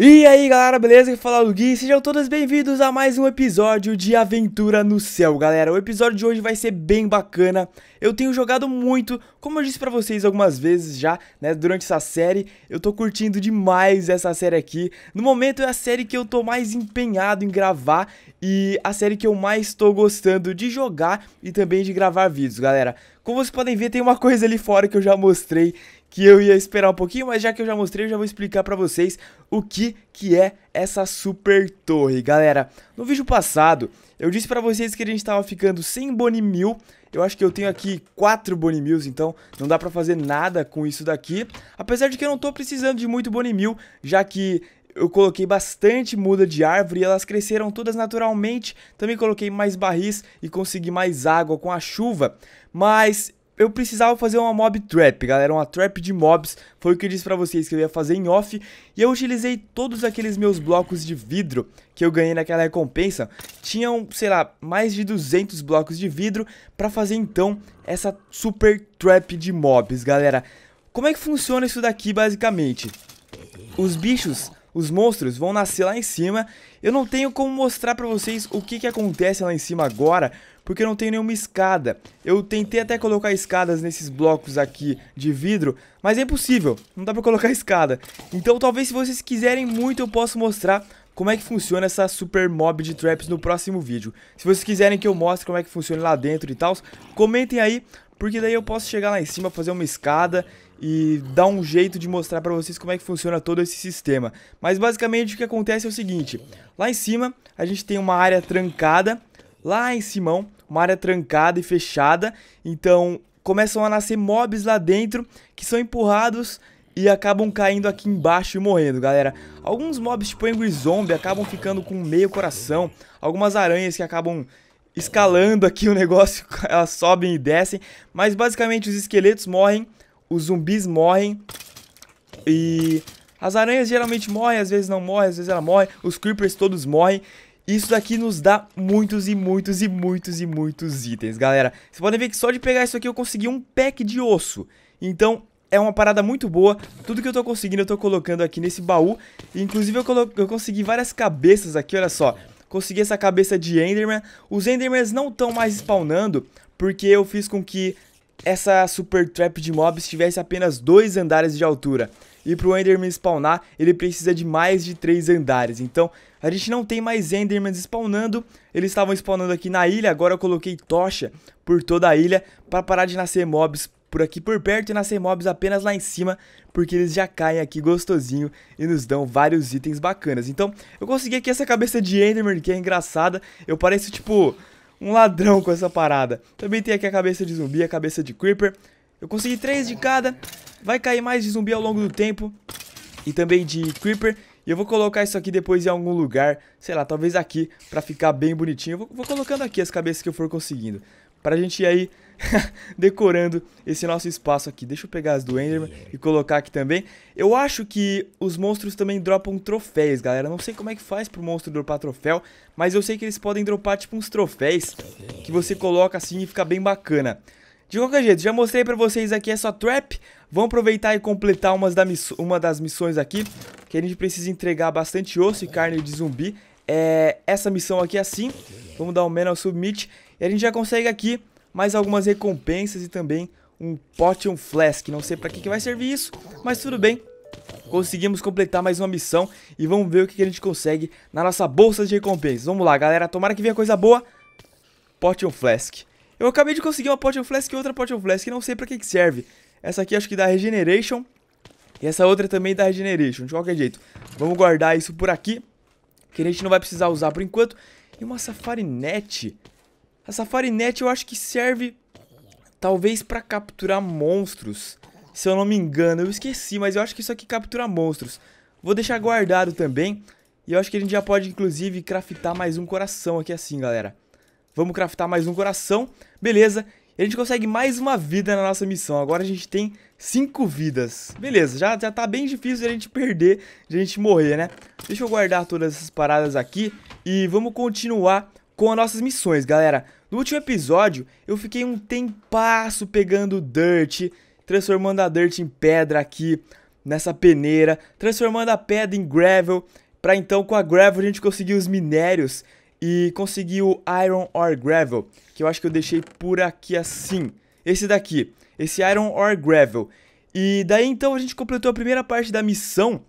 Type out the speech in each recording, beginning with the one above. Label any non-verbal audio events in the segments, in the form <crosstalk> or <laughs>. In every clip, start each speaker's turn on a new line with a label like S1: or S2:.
S1: E aí galera, beleza? Aqui fala é o Gui, sejam todos bem-vindos a mais um episódio de Aventura no Céu, galera. O episódio de hoje vai ser bem bacana. Eu tenho jogado muito, como eu disse pra vocês algumas vezes já, né, durante essa série. Eu tô curtindo demais essa série aqui. No momento é a série que eu tô mais empenhado em gravar e a série que eu mais tô gostando de jogar e também de gravar vídeos, galera. Como vocês podem ver, tem uma coisa ali fora que eu já mostrei que eu ia esperar um pouquinho, mas já que eu já mostrei, eu já vou explicar pra vocês o que que é essa super torre. Galera, no vídeo passado, eu disse pra vocês que a gente tava ficando sem Boni Mil, eu acho que eu tenho aqui 4 Boni então não dá pra fazer nada com isso daqui. Apesar de que eu não tô precisando de muito Boni Mil, já que eu coloquei bastante muda de árvore, elas cresceram todas naturalmente. Também coloquei mais barris e consegui mais água com a chuva. Mas eu precisava fazer uma mob trap, galera, uma trap de mobs, foi o que eu disse pra vocês que eu ia fazer em off, e eu utilizei todos aqueles meus blocos de vidro que eu ganhei naquela recompensa, tinham, sei lá, mais de 200 blocos de vidro pra fazer então essa super trap de mobs, galera. Como é que funciona isso daqui basicamente? Os bichos os monstros vão nascer lá em cima. Eu não tenho como mostrar pra vocês o que, que acontece lá em cima agora, porque não tem nenhuma escada. Eu tentei até colocar escadas nesses blocos aqui de vidro, mas é impossível, não dá pra colocar <laughs> escada. Então talvez se vocês quiserem muito eu possa mostrar como é que funciona essa super mob de traps no próximo vídeo. Se vocês quiserem que eu mostre como é que funciona lá dentro e tal, comentem aí, porque daí eu posso chegar lá em cima, fazer uma escada e dar um jeito de mostrar para vocês como é que funciona todo esse sistema. Mas basicamente o que acontece é o seguinte, lá em cima a gente tem uma área trancada, lá em cima uma área trancada e fechada, então começam a nascer mobs lá dentro que são empurrados e acabam caindo aqui embaixo e morrendo, galera. Alguns mobs tipo Angry Zombie acabam ficando com meio coração, algumas aranhas que acabam escalando aqui o <laughs> negócio, elas sobem e descem, mas basicamente os esqueletos morrem os zumbis morrem e as aranhas geralmente morrem, às vezes não morrem, às vezes ela morre, os creepers todos morrem. Isso daqui nos dá muitos e muitos e muitos e muitos itens, galera. Vocês podem ver que só de pegar isso aqui eu consegui um pack de osso. Então, é uma parada muito boa. Tudo que eu tô conseguindo eu tô colocando aqui nesse baú. Inclusive, eu, colo eu consegui várias cabeças aqui, olha só. Consegui essa cabeça de Enderman. Os Endermans não estão mais spawnando, porque eu fiz com que essa super trap de mobs tivesse apenas dois andares de altura. E pro Enderman spawnar, ele precisa de mais de três andares. Então, a gente não tem mais Endermans spawnando. Eles estavam spawnando aqui na ilha, agora eu coloquei tocha por toda a ilha para parar de nascer mobs por aqui por perto e nascer mobs apenas lá em cima, porque eles já caem aqui gostosinho e nos dão vários itens bacanas. Então, eu consegui aqui essa cabeça de Enderman, que é engraçada. Eu pareço, tipo, um ladrão com essa parada. Também tem aqui a cabeça de zumbi, a cabeça de creeper. Eu consegui três de cada. Vai cair mais de zumbi ao longo do tempo. E também de creeper. E eu vou colocar isso aqui depois em algum lugar. Sei lá, talvez aqui, pra ficar bem bonitinho. Eu vou, vou colocando aqui as cabeças que eu for conseguindo. Pra gente ir aí <laughs> decorando esse nosso espaço aqui. Deixa eu pegar as do Enderman e colocar aqui também. Eu acho que os monstros também dropam troféus, galera. Não sei como é que faz pro monstro dropar troféu, mas eu sei que eles podem dropar tipo uns troféus tá que você coloca assim e fica bem bacana. De qualquer jeito, já mostrei pra vocês aqui essa trap. Vamos aproveitar e completar umas da uma das missões aqui, que a gente precisa entregar bastante osso e carne de zumbi. É essa missão aqui é assim. Vamos dar um manual submit. E a gente já consegue aqui mais algumas recompensas e também um potion flask. Não sei para que, que vai servir isso, mas tudo bem. Conseguimos completar mais uma missão e vamos ver o que, que a gente consegue na nossa bolsa de recompensas. Vamos lá, galera. Tomara que venha coisa boa. Potion flask. Eu acabei de conseguir uma Potion Flask e outra Potion Flask, não sei pra que, que serve. Essa aqui acho que dá Regeneration. E essa outra também dá Regeneration, de qualquer jeito. Vamos guardar isso por aqui, que a gente não vai precisar usar por enquanto. E uma Safarinete. A Safari Net eu acho que serve talvez para capturar monstros. Se eu não me engano, eu esqueci, mas eu acho que isso aqui captura monstros. Vou deixar guardado também. E eu acho que a gente já pode, inclusive, craftar mais um coração aqui assim, galera. Vamos craftar mais um coração. Beleza. E a gente consegue mais uma vida na nossa missão. Agora a gente tem cinco vidas. Beleza, já, já tá bem difícil de a gente perder, de a gente morrer, né? Deixa eu guardar todas essas paradas aqui. E vamos continuar com as nossas missões, galera. No último episódio, eu fiquei um tempasso pegando dirt, transformando a dirt em pedra aqui, nessa peneira, transformando a pedra em gravel, para então com a gravel a gente conseguir os minérios e conseguir o Iron Ore Gravel, que eu acho que eu deixei por aqui assim. Esse daqui, esse Iron Ore Gravel. E daí então a gente completou a primeira parte da missão,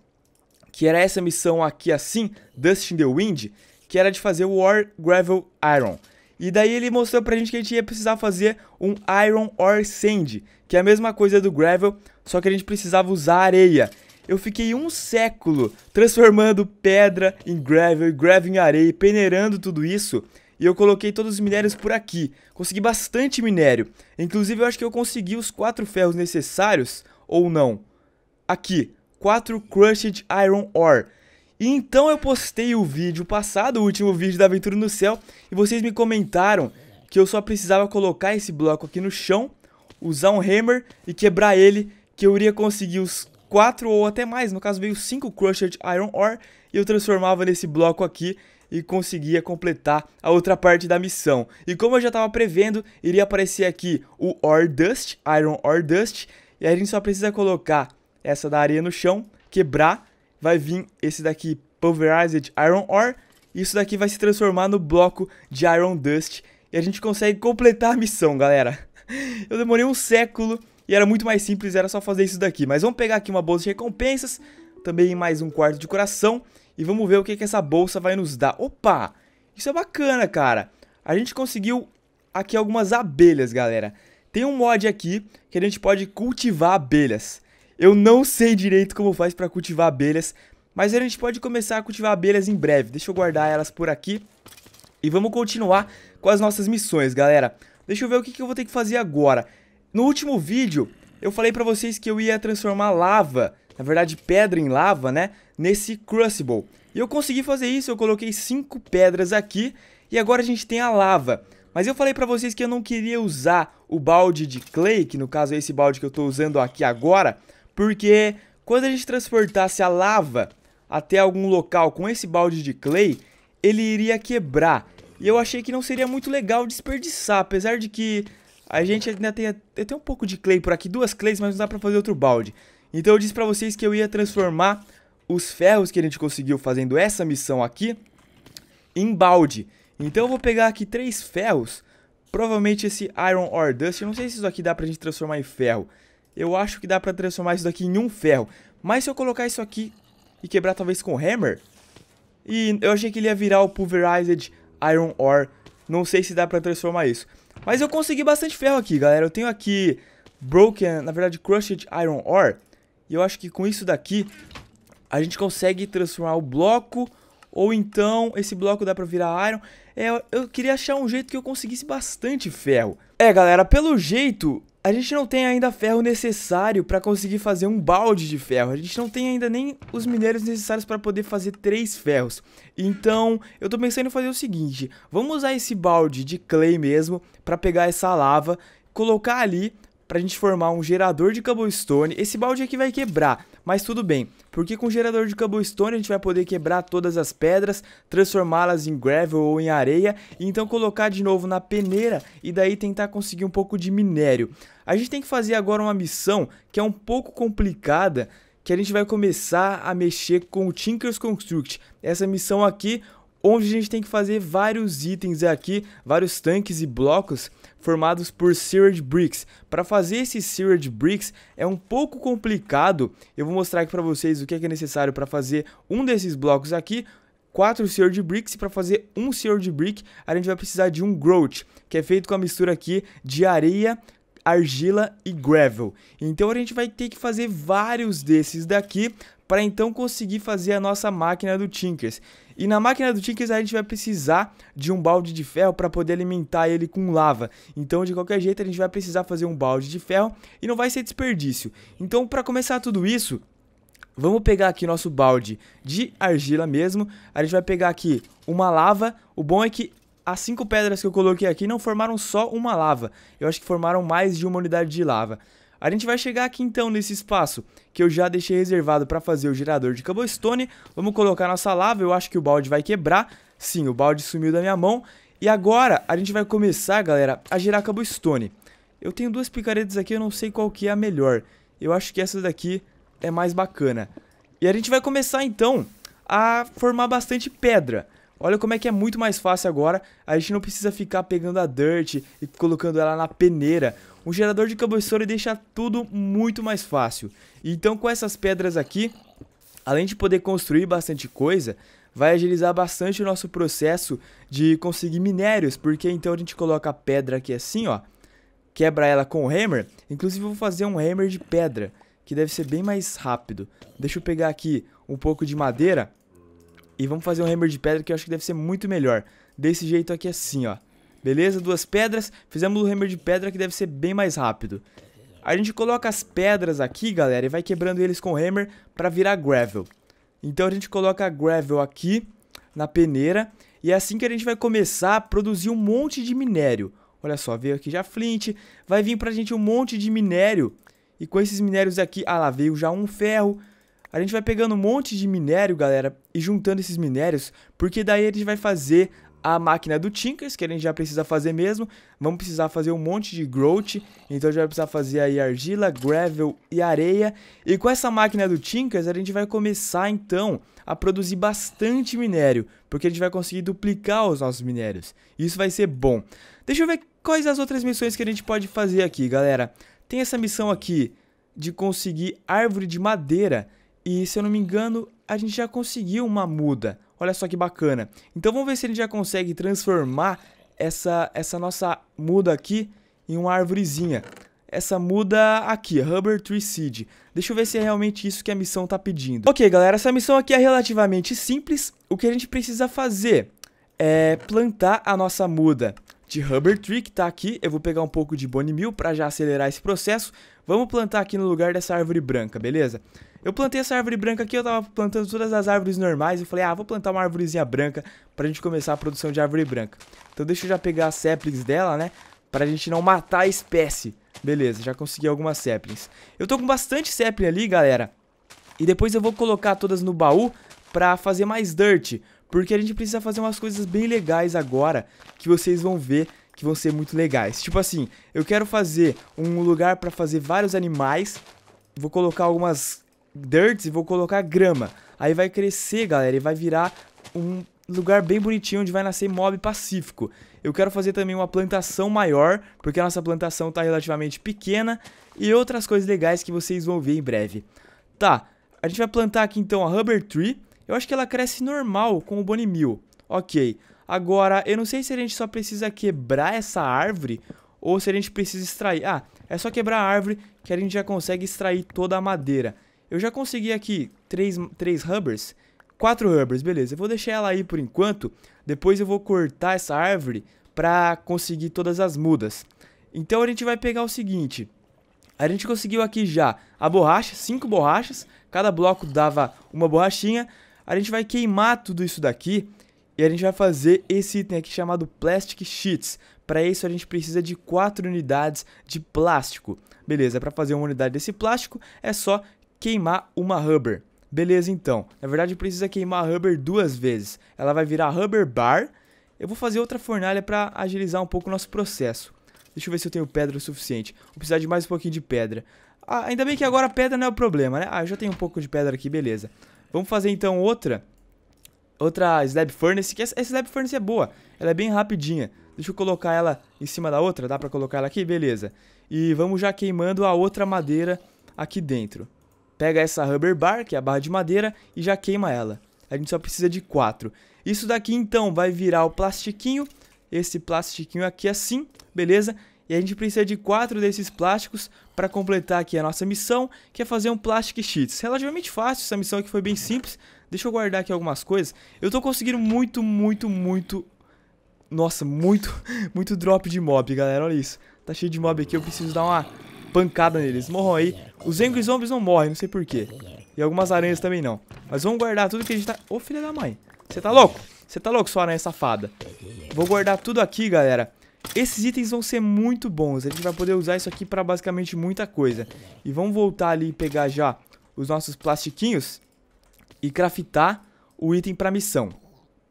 S1: que era essa missão aqui assim, Dust in the Wind, que era de fazer o Ore Gravel Iron. E daí ele mostrou pra gente que a gente ia precisar fazer um Iron Ore Sand, que é a mesma coisa do Gravel, só que a gente precisava usar areia. Eu fiquei um século transformando pedra em gravel, gravel em areia, peneirando tudo isso. E eu coloquei todos os minérios por aqui. Consegui bastante minério. Inclusive, eu acho que eu consegui os quatro ferros necessários, ou não. Aqui, quatro Crushed Iron Ore. E então eu postei o vídeo passado, o último vídeo da Aventura no Céu, e vocês me comentaram que eu só precisava colocar esse bloco aqui no chão, usar um hammer e quebrar ele, que eu iria conseguir os 4 ou até mais, no caso veio 5 Crushed Iron Ore, e eu transformava nesse bloco aqui e conseguia completar a outra parte da missão. E como eu já estava prevendo, iria aparecer aqui o Ore Dust, Iron Ore Dust, e aí a gente só precisa colocar essa da areia no chão, quebrar vai vir esse daqui, Pulverized Iron Ore. Isso daqui vai se transformar no bloco de Iron Dust. E a gente consegue completar a missão, galera. <laughs> Eu demorei um século e era muito mais simples, era só fazer isso daqui. Mas vamos pegar aqui uma bolsa de recompensas, também mais um quarto de coração. E vamos ver o que, que essa bolsa vai nos dar. Opa, isso é bacana, cara. A gente conseguiu aqui algumas abelhas, galera. Tem um mod aqui que a gente pode cultivar abelhas. Eu não sei direito como faz para cultivar abelhas, mas a gente pode começar a cultivar abelhas em breve. Deixa eu guardar elas por aqui. E vamos continuar com as nossas missões, galera. Deixa eu ver o que, que eu vou ter que fazer agora. No último vídeo, eu falei pra vocês que eu ia transformar lava, na verdade pedra em lava, né? Nesse Crucible. E eu consegui fazer isso, eu coloquei cinco pedras aqui e agora a gente tem a lava. Mas eu falei pra vocês que eu não queria usar o balde de clay, que no caso é esse balde que eu tô usando aqui agora, porque quando a gente transportasse a lava até algum local com esse balde de clay, ele iria quebrar. E eu achei que não seria muito legal desperdiçar, apesar de que a gente ainda tem até um pouco de clay por aqui, duas clays, mas não dá pra fazer outro balde. Então eu disse pra vocês que eu ia transformar os ferros que a gente conseguiu fazendo essa missão aqui em balde. Então eu vou pegar aqui três ferros, provavelmente esse Iron Ore Dust, eu não sei se isso aqui dá pra gente transformar em ferro eu acho que dá pra transformar isso daqui em um ferro. Mas se eu colocar isso aqui e quebrar talvez com hammer... E eu achei que ele ia virar o Pulverized Iron Ore. Não sei se dá pra transformar isso. Mas eu consegui bastante ferro aqui, galera. Eu tenho aqui Broken, na verdade Crushed Iron Ore. E eu acho que com isso daqui a gente consegue transformar o bloco... Ou então, esse bloco dá pra virar iron. É, eu queria achar um jeito que eu conseguisse bastante ferro. É, galera, pelo jeito, a gente não tem ainda ferro necessário para conseguir fazer um balde de ferro. A gente não tem ainda nem os minérios necessários para poder fazer três ferros. Então, eu estou pensando em fazer o seguinte. Vamos usar esse balde de clay mesmo para pegar essa lava, colocar ali pra gente formar um gerador de cobblestone. Esse balde aqui vai quebrar, mas tudo bem, porque com o gerador de cobblestone a gente vai poder quebrar todas as pedras, transformá-las em gravel ou em areia, e então colocar de novo na peneira e daí tentar conseguir um pouco de minério. A gente tem que fazer agora uma missão que é um pouco complicada, que a gente vai começar a mexer com o Tinker's Construct. Essa missão aqui onde a gente tem que fazer vários itens aqui, vários tanques e blocos formados por Seared Bricks. Para fazer esses Seared Bricks é um pouco complicado, eu vou mostrar aqui para vocês o que é, é necessário para fazer um desses blocos aqui, 4 Seared Bricks e para fazer um Seared Brick, a gente vai precisar de um Growth, que é feito com a mistura aqui de areia, argila e gravel. Então a gente vai ter que fazer vários desses daqui para então conseguir fazer a nossa máquina do Tinkers. E na máquina do Tinkers a gente vai precisar de um balde de ferro para poder alimentar ele com lava. Então de qualquer jeito a gente vai precisar fazer um balde de ferro e não vai ser desperdício. Então para começar tudo isso, Vamos pegar aqui nosso balde de argila mesmo. A gente vai pegar aqui uma lava. O bom é que as cinco pedras que eu coloquei aqui não formaram só uma lava. Eu acho que formaram mais de uma unidade de lava. A gente vai chegar aqui então nesse espaço que eu já deixei reservado para fazer o gerador de cobblestone. Vamos colocar nossa lava, eu acho que o balde vai quebrar. Sim, o balde sumiu da minha mão. E agora a gente vai começar, galera, a gerar cobblestone. Eu tenho duas picaretas aqui, eu não sei qual que é a melhor. Eu acho que essa daqui é mais bacana. E a gente vai começar então a formar bastante pedra. Olha como é que é muito mais fácil agora, a gente não precisa ficar pegando a dirt e colocando ela na peneira. Um gerador de combustível deixa tudo muito mais fácil. Então com essas pedras aqui, além de poder construir bastante coisa, vai agilizar bastante o nosso processo de conseguir minérios, porque então a gente coloca a pedra aqui assim, ó, quebra ela com o hammer, inclusive vou fazer um hammer de pedra, que deve ser bem mais rápido. Deixa eu pegar aqui um pouco de madeira e vamos fazer um hammer de pedra que eu acho que deve ser muito melhor. Desse jeito aqui assim, ó. Beleza? Duas pedras. Fizemos o hammer de pedra que deve ser bem mais rápido. A gente coloca as pedras aqui, galera, e vai quebrando eles com o hammer pra virar gravel. Então a gente coloca a gravel aqui na peneira. E é assim que a gente vai começar a produzir um monte de minério. Olha só, veio aqui já flint. Vai vir pra gente um monte de minério. E com esses minérios aqui... Ah lá, veio já um ferro. A gente vai pegando um monte de minério, galera, e juntando esses minérios, porque daí a gente vai fazer a máquina do Tinkers, que a gente já precisa fazer mesmo. Vamos precisar fazer um monte de growth, então a gente vai precisar fazer aí argila, gravel e areia. E com essa máquina do Tinkers, a gente vai começar então a produzir bastante minério, porque a gente vai conseguir duplicar os nossos minérios. Isso vai ser bom. Deixa eu ver quais as outras missões que a gente pode fazer aqui, galera. Tem essa missão aqui de conseguir árvore de madeira, e se eu não me engano, a gente já conseguiu uma muda. Olha só que bacana. Então vamos ver se a gente já consegue transformar essa, essa nossa muda aqui em uma árvorezinha. Essa muda aqui, Rubber Tree Seed. Deixa eu ver se é realmente isso que a missão está pedindo. Ok, galera, essa missão aqui é relativamente simples. O que a gente precisa fazer é plantar a nossa muda de Rubber Tree que está aqui. Eu vou pegar um pouco de Bone Meal para já acelerar esse processo. Vamos plantar aqui no lugar dessa árvore branca, beleza? Beleza? Eu plantei essa árvore branca aqui, eu tava plantando todas as árvores normais. Eu falei, ah, vou plantar uma árvorezinha branca pra gente começar a produção de árvore branca. Então deixa eu já pegar as saplings dela, né? Pra gente não matar a espécie. Beleza, já consegui algumas saplings. Eu tô com bastante sapling ali, galera. E depois eu vou colocar todas no baú pra fazer mais dirt. Porque a gente precisa fazer umas coisas bem legais agora, que vocês vão ver que vão ser muito legais. Tipo assim, eu quero fazer um lugar pra fazer vários animais. Vou colocar algumas dirt e vou colocar grama. Aí vai crescer, galera, e vai virar um lugar bem bonitinho onde vai nascer mob pacífico. Eu quero fazer também uma plantação maior, porque a nossa plantação está relativamente pequena, e outras coisas legais que vocês vão ver em breve. Tá, a gente vai plantar aqui então a Rubber Tree. Eu acho que ela cresce normal com o Bonnie Mill. Ok, agora eu não sei se a gente só precisa quebrar essa árvore ou se a gente precisa extrair. Ah, é só quebrar a árvore que a gente já consegue extrair toda a madeira. Eu já consegui aqui três, três rubbers, quatro rubbers, beleza. Eu vou deixar ela aí por enquanto, depois eu vou cortar essa árvore para conseguir todas as mudas. Então a gente vai pegar o seguinte, a gente conseguiu aqui já a borracha, cinco borrachas, cada bloco dava uma borrachinha. A gente vai queimar tudo isso daqui e a gente vai fazer esse item aqui chamado Plastic Sheets. Para isso a gente precisa de quatro unidades de plástico. Beleza, para fazer uma unidade desse plástico é só queimar uma rubber. Beleza, então. Na verdade, precisa queimar a rubber duas vezes. Ela vai virar rubber bar. Eu vou fazer outra fornalha para agilizar um pouco o nosso processo. Deixa eu ver se eu tenho pedra o suficiente. Vou precisar de mais um pouquinho de pedra. Ah, ainda bem que agora a pedra não é o problema, né? Ah, eu já tenho um pouco de pedra aqui, beleza. Vamos fazer, então, outra. Outra slab furnace, que essa, slab furnace é boa. Ela é bem rapidinha. Deixa eu colocar ela em cima da outra. Dá pra colocar ela aqui? Beleza. E vamos já queimando a outra madeira aqui dentro. Pega essa rubber bar, que é a barra de madeira, e já queima ela. A gente só precisa de quatro. Isso daqui então vai virar o plastiquinho, esse plastiquinho aqui assim, beleza? E a gente precisa de quatro desses plásticos para completar aqui a nossa missão, que é fazer um plastic sheets. Relativamente fácil, essa missão aqui foi bem simples. Deixa eu guardar aqui algumas coisas. Eu tô conseguindo muito, muito, muito... Nossa, muito, <laughs> muito drop de mob, galera, olha isso. Tá cheio de mob aqui, eu preciso dar uma pancada neles. Morram aí. Os Angry Zombies não morrem, não sei porquê. E algumas aranhas também não. Mas vamos guardar tudo que a gente tá... Ô, filha da mãe. Você tá louco? Você tá louco, sua aranha safada. Vou guardar tudo aqui, galera. Esses itens vão ser muito bons. A gente vai poder usar isso aqui pra basicamente muita coisa. E vamos voltar ali e pegar já os nossos plastiquinhos. E craftar o item pra missão.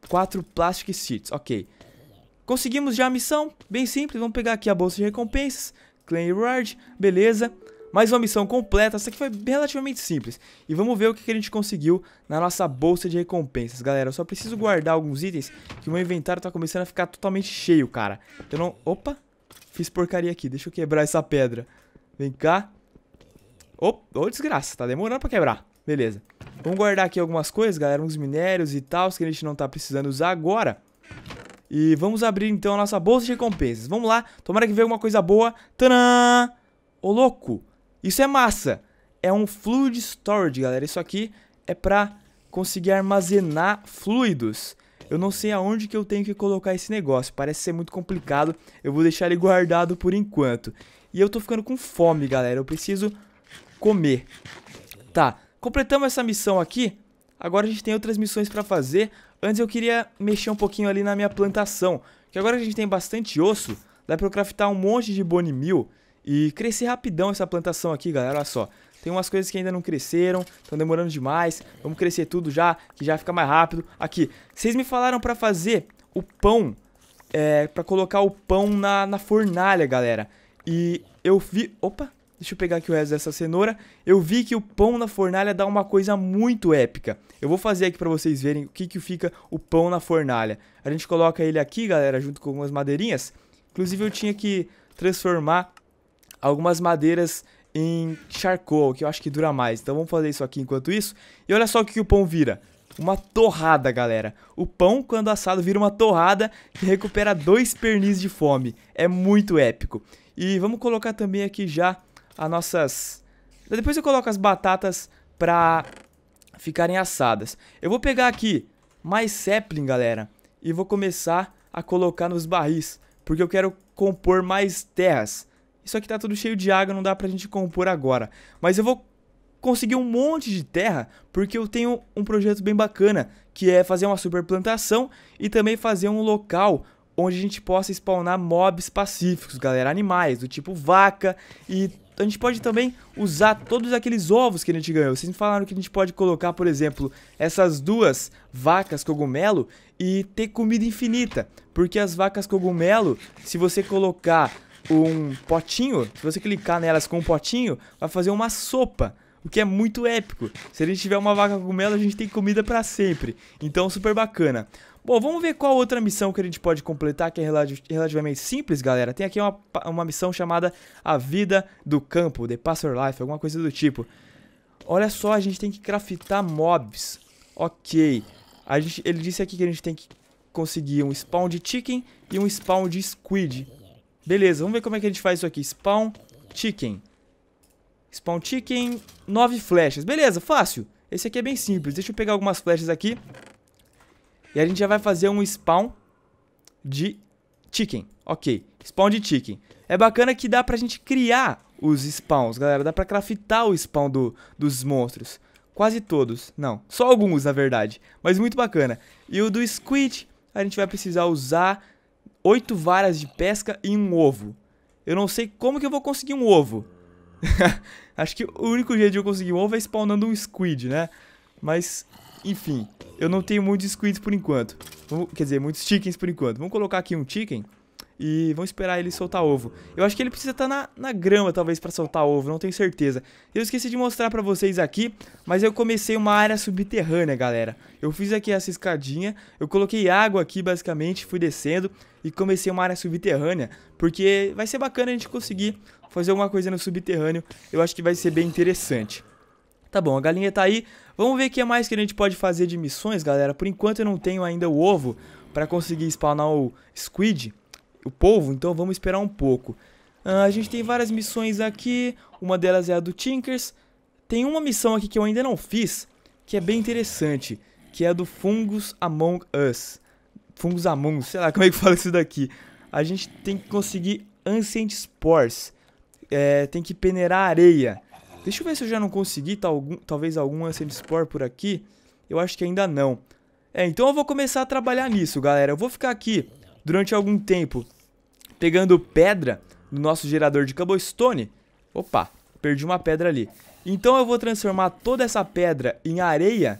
S1: Quatro plastic sheets, ok. Conseguimos já a missão, bem simples. Vamos pegar aqui a bolsa de recompensas. Clayrard, beleza. Mais uma missão completa, essa aqui foi relativamente simples. E vamos ver o que, a gente conseguiu na nossa bolsa de recompensas, galera. Eu só preciso guardar alguns itens, que o meu inventário tá começando a ficar totalmente cheio, cara. Eu não... Opa! Fiz porcaria aqui, deixa eu quebrar essa pedra. Vem cá. Ô, oh, desgraça, tá demorando pra quebrar. Beleza. Vamos guardar aqui algumas coisas, galera, uns minérios e tal, que a gente não tá precisando usar agora. E vamos abrir então a nossa bolsa de recompensas. Vamos lá, tomara que venha alguma coisa boa. Tadã! Ô louco, isso é massa. É um fluid storage, galera. Isso aqui é pra conseguir armazenar fluidos. Eu não sei aonde que eu tenho que colocar esse negócio. Parece ser muito complicado. Eu vou deixar ele guardado por enquanto. E eu tô ficando com fome, galera. Eu preciso comer. Tá, completamos essa missão aqui. Agora a gente tem outras missões pra fazer. Antes eu queria mexer um pouquinho ali na minha plantação, que agora que a gente tem bastante osso, dá pra eu craftar um monte de bone meal e crescer rapidão essa plantação aqui, galera, olha só. Tem umas coisas que ainda não cresceram, estão demorando demais, vamos crescer tudo já, que já fica mais rápido. Aqui, vocês me falaram pra fazer o pão, é, pra colocar o pão na, na fornalha, galera. E eu vi... Opa! Deixa eu pegar aqui o resto dessa cenoura. Eu vi que o pão na fornalha dá uma coisa muito épica. Eu vou fazer aqui para vocês verem o que, que fica o pão na fornalha. A gente coloca ele aqui, galera, junto com algumas madeirinhas. Inclusive eu tinha que transformar algumas madeiras em charcoal, que eu acho que dura mais. Então vamos fazer isso aqui enquanto isso. E olha só o que, que o pão vira. Uma torrada, galera. O pão, quando assado, vira uma torrada que recupera dois pernis de fome. É muito épico. E vamos colocar também aqui já as nossas... Depois eu coloco as batatas pra ficarem assadas. Eu vou pegar aqui mais sapling, galera, e vou começar a colocar nos barris, porque eu quero compor mais terras. Isso aqui tá tudo cheio de água, não dá pra gente compor agora. Mas eu vou conseguir um monte de terra, porque eu tenho um projeto bem bacana, que é fazer uma super plantação e também fazer um local onde a gente possa spawnar mobs pacíficos, galera, animais, do tipo vaca e a gente pode também usar todos aqueles ovos que a gente ganhou. Vocês me falaram que a gente pode colocar, por exemplo, essas duas vacas cogumelo e ter comida infinita. Porque as vacas cogumelo, se você colocar um potinho, se você clicar nelas com um potinho, vai fazer uma sopa. O que é muito épico. Se a gente tiver uma vaca cogumelo, a gente tem comida para sempre. Então, super bacana. Bom, vamos ver qual outra missão que a gente pode completar, que é relativamente simples, galera. Tem aqui uma, uma missão chamada A Vida do Campo, The Pastor Life, alguma coisa do tipo. Olha só, a gente tem que craftar mobs. Ok. A gente, ele disse aqui que a gente tem que conseguir um spawn de chicken e um spawn de squid. Beleza, vamos ver como é que a gente faz isso aqui. Spawn chicken. Spawn chicken, nove flechas. Beleza, fácil. Esse aqui é bem simples. Deixa eu pegar algumas flechas aqui. E a gente já vai fazer um spawn de chicken. Ok, spawn de chicken. É bacana que dá pra gente criar os spawns, galera. Dá pra craftar o spawn do, dos monstros. Quase todos, não, só alguns na verdade, mas muito bacana. E o do squid, a gente vai precisar usar oito varas de pesca e um ovo. Eu não sei como que eu vou conseguir um ovo. <laughs> Acho que o único jeito de eu conseguir um ovo é spawnando um squid, né? Mas enfim, eu não tenho muitos squids por enquanto. Vamos, quer dizer, muitos chickens por enquanto. Vamos colocar aqui um chicken e vamos esperar ele soltar ovo. Eu acho que ele precisa estar tá na, na grama, talvez, para soltar ovo, não tenho certeza. Eu esqueci de mostrar para vocês aqui, mas eu comecei uma área subterrânea, galera. Eu fiz aqui essa escadinha, eu coloquei água aqui, basicamente, fui descendo e comecei uma área subterrânea, porque vai ser bacana a gente conseguir fazer alguma coisa no subterrâneo. Eu acho que vai ser bem interessante. Tá bom, a galinha tá aí. Vamos ver o que mais que a gente pode fazer de missões, galera. Por enquanto eu não tenho ainda o ovo para conseguir spawnar o squid, o polvo, então vamos esperar um pouco. Uh, a gente tem várias missões aqui, uma delas é a do Tinkers. Tem uma missão aqui que eu ainda não fiz, que é bem interessante, que é a do Fungus Among Us. Fungus Among, sei lá como é que fala isso daqui. A gente tem que conseguir Ancient Spores, é, tem que peneirar areia. Deixa eu ver se eu já não consegui, tá algum, talvez algum Ancient Spore por aqui. Eu acho que ainda não. É, então eu vou começar a trabalhar nisso, galera. Eu vou ficar aqui durante algum tempo pegando pedra do nosso gerador de cobblestone. Opa, perdi uma pedra ali. Então eu vou transformar toda essa pedra em areia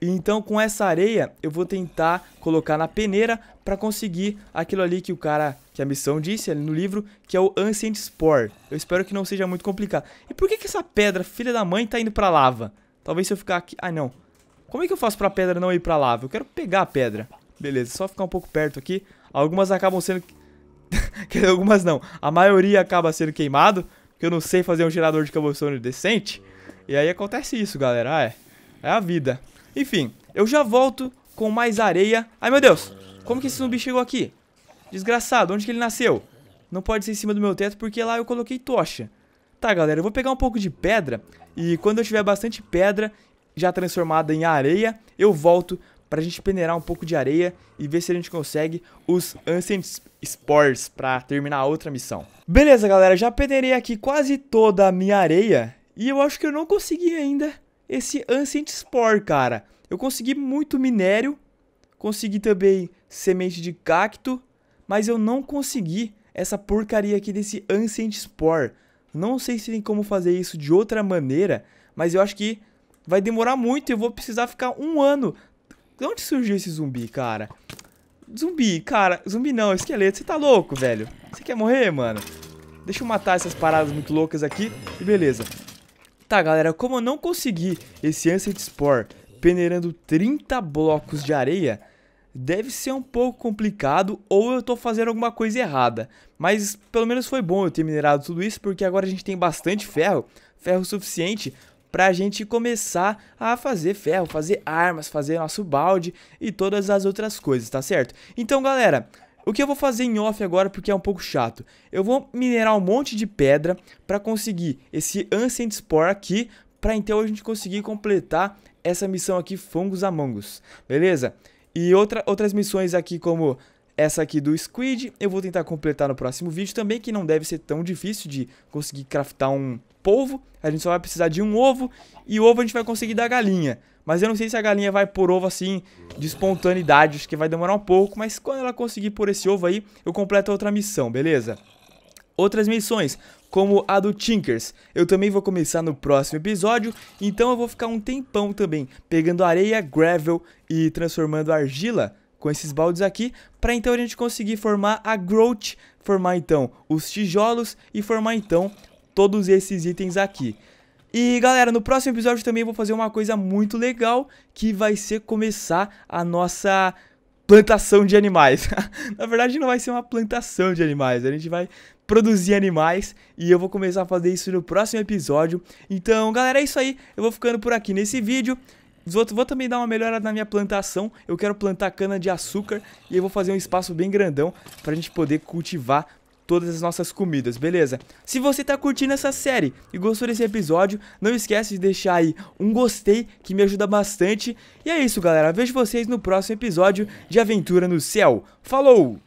S1: então com essa areia eu vou tentar colocar na peneira para conseguir aquilo ali que o cara, que a missão disse ali no livro, que é o Ancient Spore. Eu espero que não seja muito complicado. E por que que essa pedra, filha da mãe, tá indo pra lava? Talvez se eu ficar aqui... Ah, não. Como é que eu faço pra pedra não ir pra lava? Eu quero pegar a pedra. Beleza, só ficar um pouco perto aqui. Algumas acabam sendo... <laughs> Algumas não. A maioria acaba sendo queimado, porque eu não sei fazer um gerador de combustão decente. E aí acontece isso, galera. Ah, é. É a vida. Enfim, eu já volto com mais areia. Ai, meu Deus! Como que esse zumbi chegou aqui? Desgraçado, onde que ele nasceu? Não pode ser em cima do meu teto, porque lá eu coloquei tocha. Tá, galera, eu vou pegar um pouco de pedra. E quando eu tiver bastante pedra, já transformada em areia, eu volto pra gente peneirar um pouco de areia e ver se a gente consegue os Ancient Spores pra terminar a outra missão. Beleza, galera, já peneirei aqui quase toda a minha areia e eu acho que eu não consegui ainda esse Ancient Spore, cara. Eu consegui muito minério, consegui também semente de cacto, mas eu não consegui essa porcaria aqui desse Ancient Spore. Não sei se tem como fazer isso de outra maneira, mas eu acho que vai demorar muito e eu vou precisar ficar um ano. De onde surgiu esse zumbi, cara? Zumbi, cara, zumbi não, esqueleto, você tá louco, velho? Você quer morrer, mano? Deixa eu matar essas paradas muito loucas aqui e beleza. Tá, galera, como eu não consegui esse Ancient Spore peneirando 30 blocos de areia, deve ser um pouco complicado ou eu tô fazendo alguma coisa errada. Mas pelo menos foi bom eu ter minerado tudo isso, porque agora a gente tem bastante ferro, ferro suficiente para a gente começar a fazer ferro, fazer armas, fazer nosso balde e todas as outras coisas, tá certo? Então, galera, o que eu vou fazer em off agora porque é um pouco chato? Eu vou minerar um monte de pedra para conseguir esse Ancient Spore aqui, para então a gente conseguir completar essa missão aqui, Fungos Among Us, beleza? E outra, outras missões aqui como essa aqui do Squid, eu vou tentar completar no próximo vídeo também, que não deve ser tão difícil de conseguir craftar um polvo. A gente só vai precisar de um ovo, e ovo a gente vai conseguir da galinha. Mas eu não sei se a galinha vai por ovo assim, de espontaneidade, acho que vai demorar um pouco, mas quando ela conseguir por esse ovo aí, eu completo outra missão, beleza? Outras missões, como a do Tinkers. Eu também vou começar no próximo episódio, então eu vou ficar um tempão também pegando areia, gravel e transformando argila com esses baldes aqui, para então a gente conseguir formar a growth, formar então os tijolos e formar então todos esses itens aqui. E galera, no próximo episódio também vou fazer uma coisa muito legal, que vai ser começar a nossa plantação de animais. <laughs> Na verdade não vai ser uma plantação de animais, a gente vai produzir animais e eu vou começar a fazer isso no próximo episódio. Então galera, é isso aí, eu vou ficando por aqui nesse vídeo vou também dar uma melhorada na minha plantação. Eu quero plantar cana de açúcar e eu vou fazer um espaço bem grandão para a gente poder cultivar todas as nossas comidas, beleza? Se você tá curtindo essa série e gostou desse episódio, não esquece de deixar aí um gostei que me ajuda bastante. E é isso, galera. Vejo vocês no próximo episódio de Aventura no Céu. Falou!